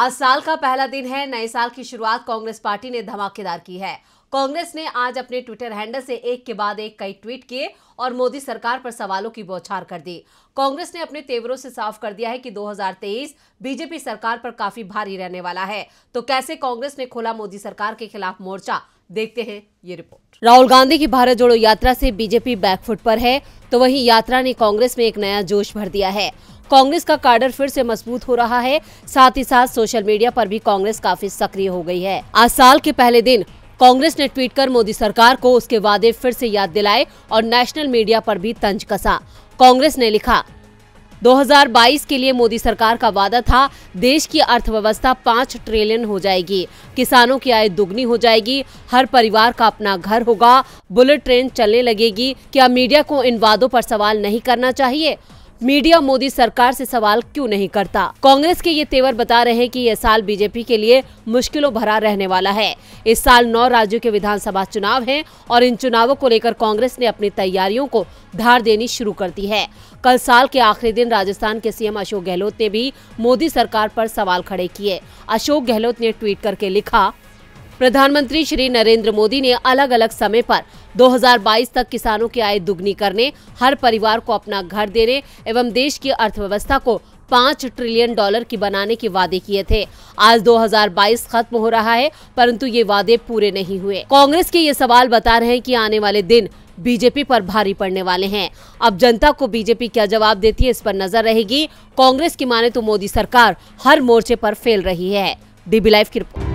आज साल का पहला दिन है नए साल की शुरुआत कांग्रेस पार्टी ने धमाकेदार की है कांग्रेस ने आज अपने ट्विटर हैंडल से एक के बाद एक कई ट्वीट किए और मोदी सरकार पर सवालों की बौछार कर दी कांग्रेस ने अपने तेवरों से साफ कर दिया है कि 2023 बीजेपी सरकार पर काफी भारी रहने वाला है तो कैसे कांग्रेस ने खोला मोदी सरकार के खिलाफ मोर्चा देखते हैं ये रिपोर्ट राहुल गांधी की भारत जोड़ो यात्रा से बीजेपी बैकफुट पर है तो वही यात्रा ने कांग्रेस में एक नया जोश भर दिया है कांग्रेस का कार्डर फिर से मजबूत हो रहा है साथ ही साथ सोशल मीडिया पर भी कांग्रेस काफी सक्रिय हो गई है आज साल के पहले दिन कांग्रेस ने ट्वीट कर मोदी सरकार को उसके वादे फिर से याद दिलाए और नेशनल मीडिया पर भी तंज कसा कांग्रेस ने लिखा 2022 के लिए मोदी सरकार का वादा था देश की अर्थव्यवस्था पाँच ट्रिलियन हो जाएगी किसानों की आय दुगनी हो जाएगी हर परिवार का अपना घर होगा बुलेट ट्रेन चलने लगेगी क्या मीडिया को इन वादों पर सवाल नहीं करना चाहिए मीडिया मोदी सरकार से सवाल क्यों नहीं करता कांग्रेस के ये तेवर बता रहे हैं कि यह साल बीजेपी के लिए मुश्किलों भरा रहने वाला है इस साल नौ राज्यों के विधानसभा चुनाव है और इन चुनावों को लेकर कांग्रेस ने अपनी तैयारियों को धार देनी शुरू कर दी है कल साल के आखिरी दिन राजस्थान के सीएम अशोक गहलोत ने भी मोदी सरकार आरोप सवाल खड़े किए अशोक गहलोत ने ट्वीट करके लिखा प्रधानमंत्री श्री नरेंद्र मोदी ने अलग अलग समय पर 2022 तक किसानों की आय दुगनी करने हर परिवार को अपना घर देने एवं देश की अर्थव्यवस्था को पाँच ट्रिलियन डॉलर की बनाने के वादे किए थे आज 2022 खत्म हो रहा है परंतु ये वादे पूरे नहीं हुए कांग्रेस के ये सवाल बता रहे हैं कि आने वाले दिन बीजेपी पर भारी पड़ने वाले हैं अब जनता को बीजेपी क्या जवाब देती है इस पर नजर रहेगी कांग्रेस की माने तो मोदी सरकार हर मोर्चे पर फेल रही है डीबी लाइव की रिपोर्ट